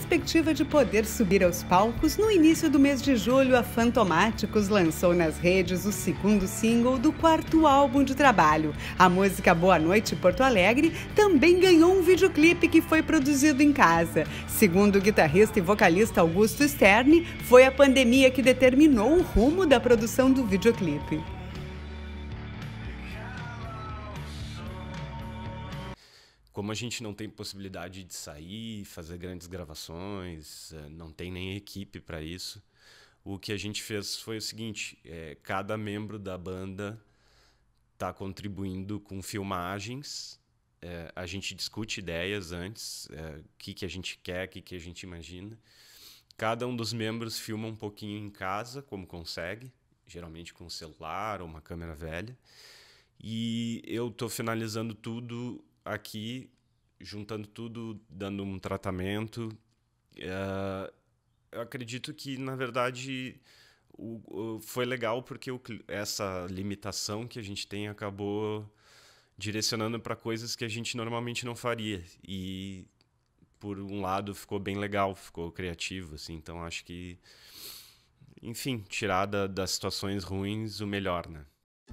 perspectiva de poder subir aos palcos, no início do mês de julho, a Fantomáticos lançou nas redes o segundo single do quarto álbum de trabalho. A música Boa Noite Porto Alegre também ganhou um videoclipe que foi produzido em casa. Segundo o guitarrista e vocalista Augusto Sterne, foi a pandemia que determinou o rumo da produção do videoclipe. como a gente não tem possibilidade de sair, fazer grandes gravações, eh, não tem nem equipe para isso, o que a gente fez foi o seguinte: é, cada membro da banda está contribuindo com filmagens. É, a gente discute ideias antes, o é, que, que a gente quer, o que, que a gente imagina. Cada um dos membros filma um pouquinho em casa, como consegue, geralmente com um celular ou uma câmera velha. E eu estou finalizando tudo aqui juntando tudo, dando um tratamento. Uh, eu acredito que, na verdade, o, o, foi legal porque o, essa limitação que a gente tem acabou direcionando para coisas que a gente normalmente não faria. E, por um lado, ficou bem legal, ficou criativo, assim. Então, acho que, enfim, tirar das situações ruins o melhor, né?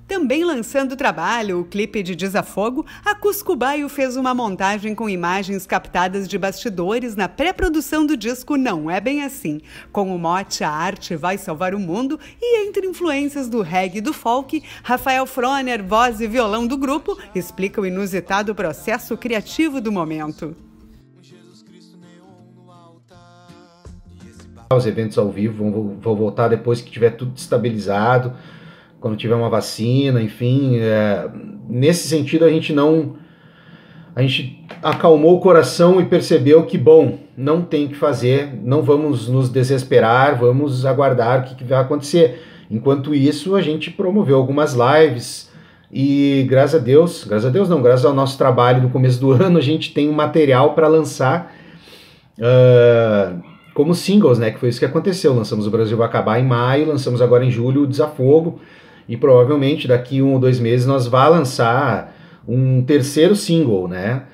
Também lançando o trabalho, o clipe de Desafogo, a Cuscubaio fez uma montagem com imagens captadas de bastidores na pré-produção do disco Não É Bem Assim, com o mote A Arte Vai Salvar o Mundo e entre influências do reggae e do folk, Rafael Froner, voz e violão do grupo, explica o inusitado processo criativo do momento. Os eventos ao vivo vão, vão voltar depois que tiver tudo estabilizado, quando tiver uma vacina, enfim. É, nesse sentido, a gente não. A gente acalmou o coração e percebeu que, bom, não tem que fazer, não vamos nos desesperar, vamos aguardar o que, que vai acontecer. Enquanto isso, a gente promoveu algumas lives e, graças a Deus, graças a Deus não, graças ao nosso trabalho no começo do ano, a gente tem um material para lançar. Uh, como singles, né? Que foi isso que aconteceu. Lançamos o Brasil Vai Acabar em maio, lançamos agora em julho o Desafogo. E provavelmente daqui um ou dois meses nós vamos lançar um terceiro single, né?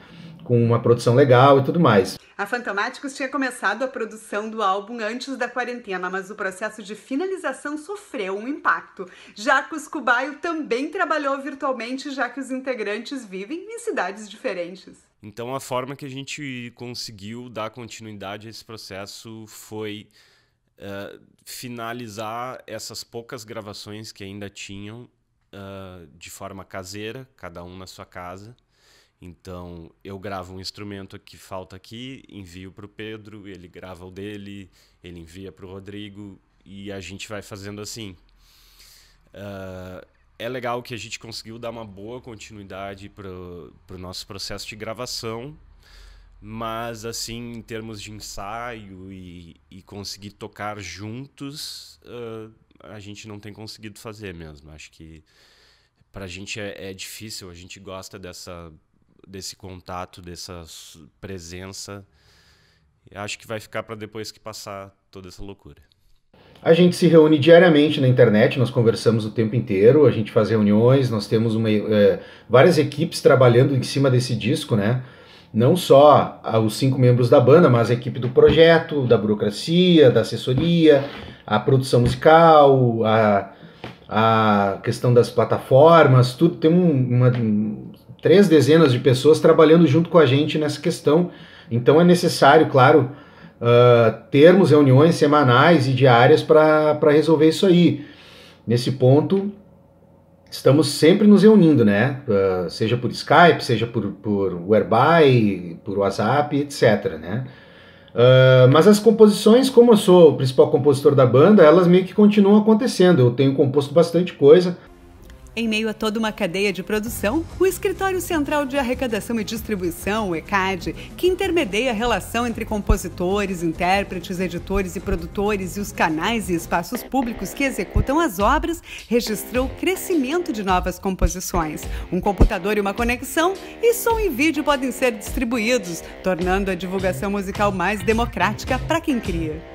Com uma produção legal e tudo mais. A Fantomáticos tinha começado a produção do álbum antes da quarentena, mas o processo de finalização sofreu um impacto. Jacos Cubaio também trabalhou virtualmente, já que os integrantes vivem em cidades diferentes. Então, a forma que a gente conseguiu dar continuidade a esse processo foi eh, finalizar essas poucas gravações que ainda tinham uh, de forma caseira, cada um na sua casa. Então eu gravo um instrumento que falta aqui, envio para o Pedro, ele grava o dele, ele envia para o Rodrigo e a gente vai fazendo assim. Uh, é legal que a gente conseguiu dar uma boa continuidade para o nosso processo de gravação mas, assim, em termos de ensaio e, e conseguir tocar juntos, uh, a gente não tem conseguido fazer mesmo. Acho que para a gente é, é, difícil, a gente gosta dessa, desse contato, dessa presença. Acho que vai ficar para depois que passar toda essa loucura. A gente se reúne diariamente na internet, nós conversamos o tempo inteiro, a gente faz reuniões, nós temos uma, é, várias equipes trabalhando em cima desse disco, né? não só os cinco membros da banda, mas a equipe do projeto, da burocracia, da assessoria, a produção musical, a, a questão das plataformas, tudo. Tem uma, três dezenas de pessoas trabalhando junto com a gente nessa questão. Então é necessário, claro, uh, termos reuniões semanais e diárias para resolver isso aí. Nesse ponto, estamos sempre nos reunindo, né? Uh, seja por Skype, seja por, por Whereby, por WhatsApp, etc, né? Uh, mas as composições, como eu sou o principal compositor da banda, elas meio que continuam acontecendo. Eu tenho composto bastante coisa. Em meio a toda uma cadeia de produção, o Escritório Central de Arrecadação e Distribuição, o ECAD, que intermedia a relação entre compositores, intérpretes, editores e produtores e os canais e espaços públicos que executam as obras, registrou crescimento de novas composições. Um computador e uma conexão, e som e vídeo podem ser distribuídos, tornando a divulgação musical mais democrática para quem cria.